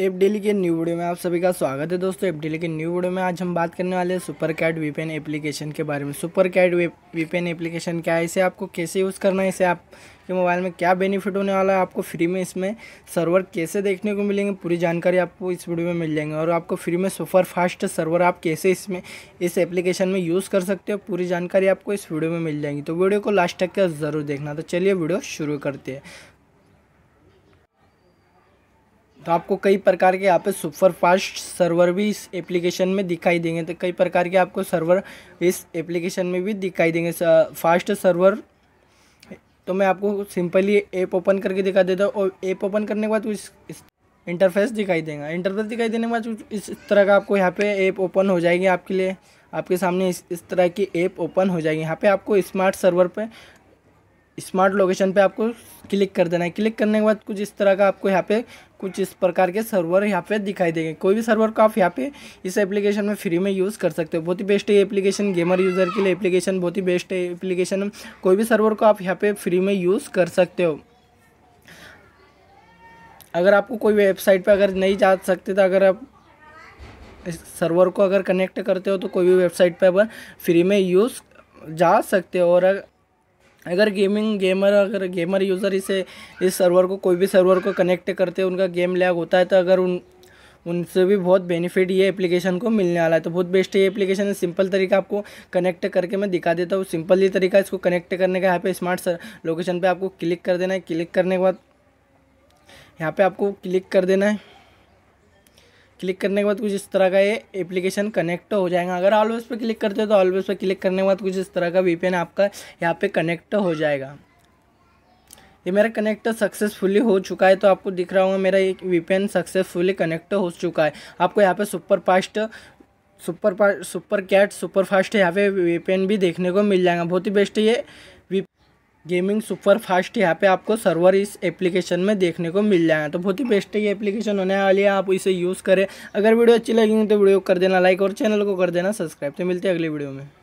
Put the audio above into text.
app daily के new video में आप सभी का स्वागत है दोस्तों एप डेली के न्यू वीडियो में आज हम बात करने वाले हैं सुपर कैट वीपेन एप्लीकेशन के बारे में सुपर कैट वीपेन एप्लीकेशन क्या है इसे आपको कैसे यूज़ करना है इसे आपके मोबाइल में क्या बेनिफिट होने वाला है आपको फ्री में इसमें सर्वर कैसे देखने को मिलेंगे पूरी जानकारी आपको इस वीडियो में मिल जाएंगे और आपको फ्री में सुपर फास्ट सर्वर आप कैसे इसमें इस एप्लीकेशन में यूज़ कर सकते हो पूरी जानकारी आपको इस वीडियो में मिल जाएगी तो वीडियो को लास्ट तक का ज़रूर देखना तो चलिए वीडियो शुरू करते हैं तो आपको कई प्रकार के यहाँ पे सुपर फास्ट सर्वर भी इस एप्लीकेशन में दिखाई देंगे तो कई प्रकार के आपको सर्वर इस एप्लीकेशन में भी दिखाई देंगे फास्ट सर्वर तो मैं आपको सिंपली ऐप ओपन करके दिखा देता हूँ और ऐप ओपन करने के बाद उस इंटरफेस दिखाई देगा इंटरफेस दिखाई देने के बाद इस तरह का आपको यहाँ पे ऐप ओपन हो जाएगी आपके लिए आपके सामने इस इस तरह की ऐप ओपन हो जाएगी यहाँ पे आपको स्मार्ट सर्वर पे स्मार्ट लोकेशन पे आपको क्लिक कर देना है क्लिक करने के बाद कुछ इस तरह का आपको यहाँ पे कुछ इस प्रकार के सर्वर यहाँ पे दिखाई देंगे कोई भी सर्वर को आप यहाँ पे इस एप्लीकेशन में फ्री में यूज़ कर सकते हो बहुत ही बेस्ट है एप्लीकेशन गेमर यूज़र के लिए एप्लीकेशन बहुत ही बेस्ट है एप्लीकेशन कोई भी सर्वर को आप यहाँ पर फ्री में यूज़ कर सकते हो अगर आपको कोई वेबसाइट पर अगर नहीं जा सकते तो अगर आप इस सर्वर को अगर कनेक्ट करते हो तो कोई भी वेबसाइट पर फ्री में यूज़ जा सकते हो और अगर गेमिंग गेमर अगर गेमर यूज़र इसे इस सर्वर को कोई भी सर्वर को कनेक्ट करते उनका गेम लैग होता है तो अगर उन उनसे भी बहुत बेनिफिट ये एप्लीकेशन को मिलने वाला है तो बहुत बेस्ट है ये एप्लीकेशन सिंपल तरीका आपको कनेक्ट करके मैं दिखा देता हूँ सिंपल ये तरीका इसको कनेक्ट करने का यहाँ पे स्मार्ट सर लोकेशन पे आपको क्लिक कर देना है क्लिक करने के बाद यहाँ पे आपको क्लिक कर देना है क्लिक करने के बाद कुछ इस तरह का ये एप्लीकेशन कनेक्ट हो जाएगा अगर ऑलवेज पे क्लिक करते हो तो ऑलवेज पे क्लिक करने के बाद कुछ इस तरह का वीपीएन आपका यहाँ पे कनेक्ट हो जाएगा ये मेरा कनेक्ट सक्सेसफुली हो चुका है तो आपको दिख रहा होगा मेरा एक वीपीएन सक्सेसफुली कनेक्ट हो चुका है आपको यहाँ पे super fast super super cat super fast यहाँ पे वीपीएन भी देखने को मिल जाएगा बहुत ही बेस्ट ये गेमिंग सुपर फास्ट यहाँ पे आपको सर्वर इस एप्लीकेशन में देखने को मिल जाए तो बहुत ही बेस्ट ये एप्लीकेशन होने वाली है आप इसे यूज़ करें अगर वीडियो अच्छी लगेगी तो वीडियो कर देना लाइक और चैनल को कर देना सब्सक्राइब तो मिलते हैं अगले वीडियो में